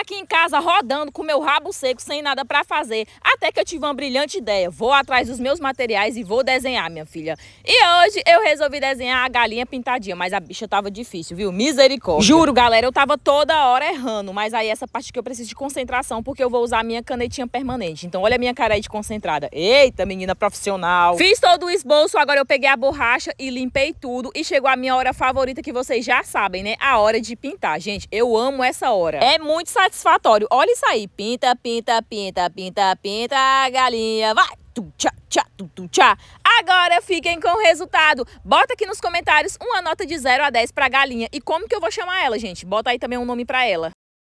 aqui em casa rodando com meu rabo seco, sem nada para fazer, até que eu tive uma brilhante ideia. Vou atrás dos meus materiais e vou desenhar, minha filha. E hoje eu resolvi desenhar a galinha pintadinha, mas a bicha tava difícil, viu? Misericórdia. Juro, galera, eu tava toda hora errando, mas aí essa parte que eu preciso de concentração, porque eu vou usar a minha canetinha permanente. Então olha a minha cara aí de concentrada. Eita, menina profissional. Fiz todo o esboço, agora eu peguei a borracha e limpei tudo e chegou a minha hora favorita que vocês já sabem, né? A hora de pintar. Gente, eu amo essa hora. É muito satisfatório satisfatório. Olha isso aí. Pinta, pinta, pinta, pinta, pinta, a galinha. Vai! Tu, tchá, tchá, tu, tu, tchá. Agora fiquem com o resultado. Bota aqui nos comentários uma nota de 0 a 10 pra galinha. E como que eu vou chamar ela, gente? Bota aí também um nome pra ela.